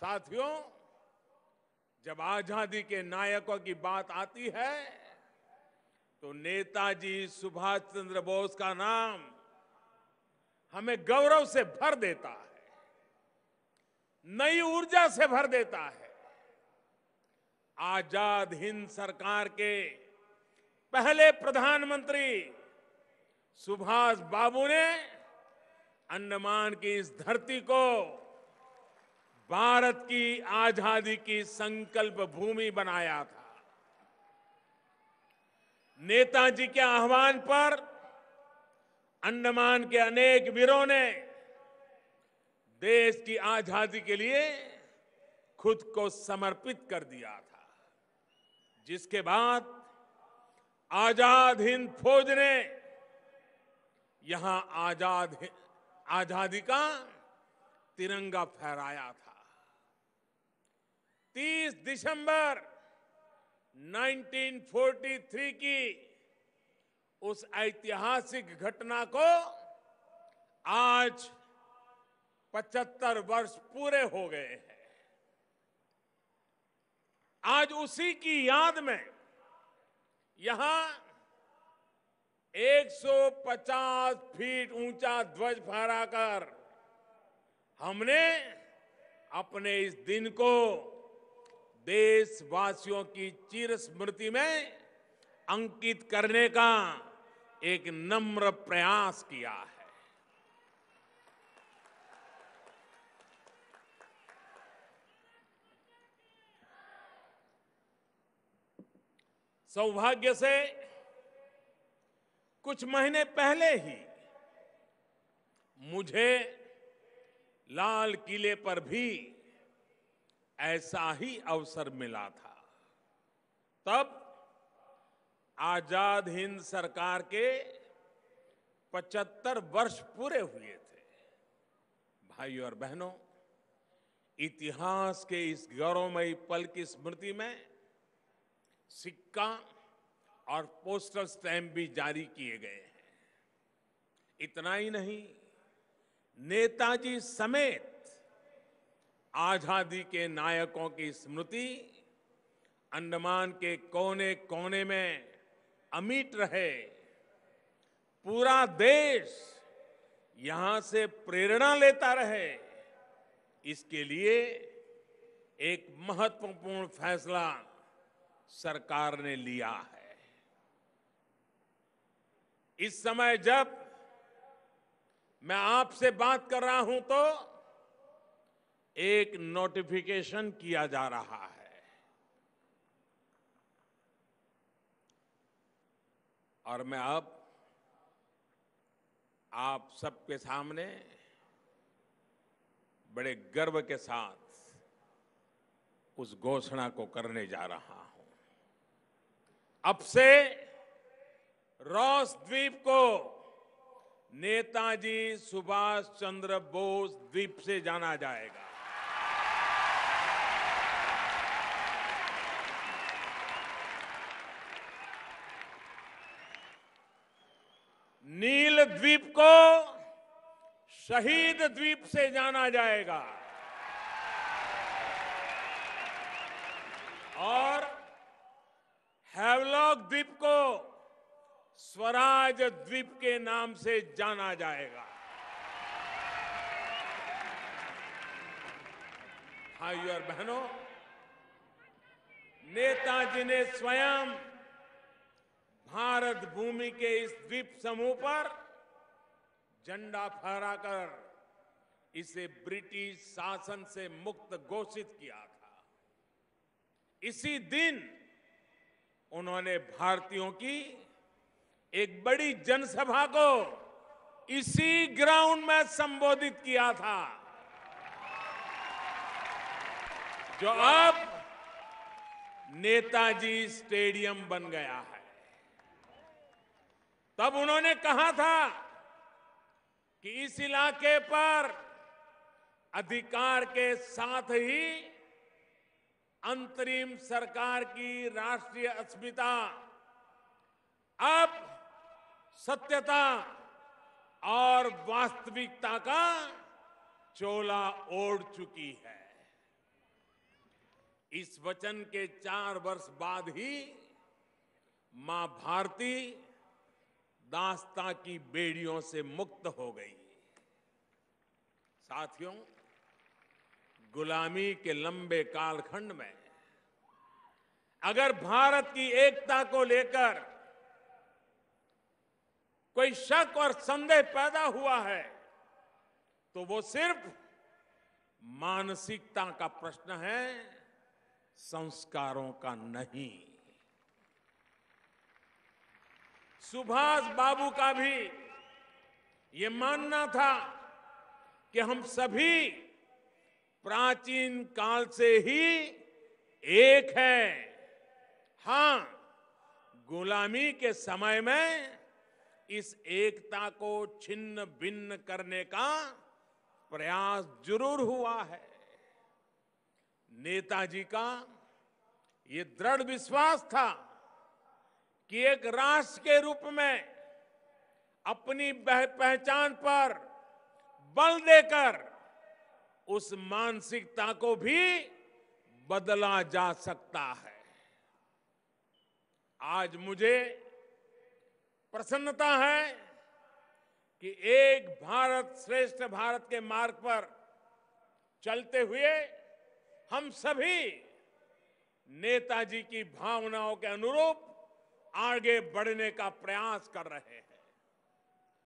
साथियों जब आजादी के नायकों की बात आती है तो नेताजी सुभाष चंद्र बोस का नाम हमें गौरव से भर देता है नई ऊर्जा से भर देता है आजाद हिंद सरकार के पहले प्रधानमंत्री सुभाष बाबू ने अंडमान की इस धरती को भारत की आजादी की संकल्प भूमि बनाया था नेताजी के आह्वान पर अंडमान के अनेक वीरों ने देश की आजादी के लिए खुद को समर्पित कर दिया था जिसके बाद आजाद हिंद फौज ने यहां आजाद आजादी का तिरंगा फहराया था 30 दिसंबर 1943 की उस ऐतिहासिक घटना को आज 75 वर्ष पूरे हो गए हैं आज उसी की याद में यहां 150 फीट ऊंचा ध्वज फहराकर हमने अपने इस दिन को देशवासियों की चिर स्मृति में अंकित करने का एक नम्र प्रयास किया है सौभाग्य से कुछ महीने पहले ही मुझे लाल किले पर भी ऐसा ही अवसर मिला था तब आजाद हिंद सरकार के 75 वर्ष पूरे हुए थे भाइयों और बहनों इतिहास के इस गौरवमयी पल की स्मृति में सिक्का और पोस्टल स्टैंप भी जारी किए गए हैं इतना ही नहीं नेताजी समेत आजादी के नायकों की स्मृति अंडमान के कोने कोने में अमीट रहे पूरा देश यहां से प्रेरणा लेता रहे इसके लिए एक महत्वपूर्ण फैसला सरकार ने लिया है इस समय जब मैं आपसे बात कर रहा हूं तो एक नोटिफिकेशन किया जा रहा है और मैं अब आप सबके सामने बड़े गर्व के साथ उस घोषणा को करने जा रहा हूं अब से रॉस द्वीप को नेताजी सुभाष चंद्र बोस द्वीप से जाना जाएगा नील द्वीप को शहीद द्वीप से जाना जाएगा और हैवलॉक द्वीप को स्वराज द्वीप के नाम से जाना जाएगा भाइयों और बहनों नेताजी ने स्वयं भारत भूमि के इस द्वीप समूह पर झंडा फहराकर इसे ब्रिटिश शासन से मुक्त घोषित किया था इसी दिन उन्होंने भारतीयों की एक बड़ी जनसभा को इसी ग्राउंड में संबोधित किया था जो अब नेताजी स्टेडियम बन गया है तब उन्होंने कहा था कि इस इलाके पर अधिकार के साथ ही अंतरिम सरकार की राष्ट्रीय अस्मिता अब सत्यता और वास्तविकता का चोला ओढ़ चुकी है इस वचन के चार वर्ष बाद ही मां भारती दास्ता की बेड़ियों से मुक्त हो गई साथियों गुलामी के लंबे कालखंड में अगर भारत की एकता को लेकर कोई शक और संदेह पैदा हुआ है तो वो सिर्फ मानसिकता का प्रश्न है संस्कारों का नहीं सुभाष बाबू का भी ये मानना था कि हम सभी प्राचीन काल से ही एक है हां गुलामी के समय में इस एकता को छिन्न भिन्न करने का प्रयास जरूर हुआ है नेताजी का ये दृढ़ विश्वास था कि एक राष्ट्र के रूप में अपनी पहचान पर बल देकर उस मानसिकता को भी बदला जा सकता है आज मुझे प्रसन्नता है कि एक भारत श्रेष्ठ भारत के मार्ग पर चलते हुए हम सभी नेताजी की भावनाओं के अनुरूप आगे बढ़ने का प्रयास कर रहे हैं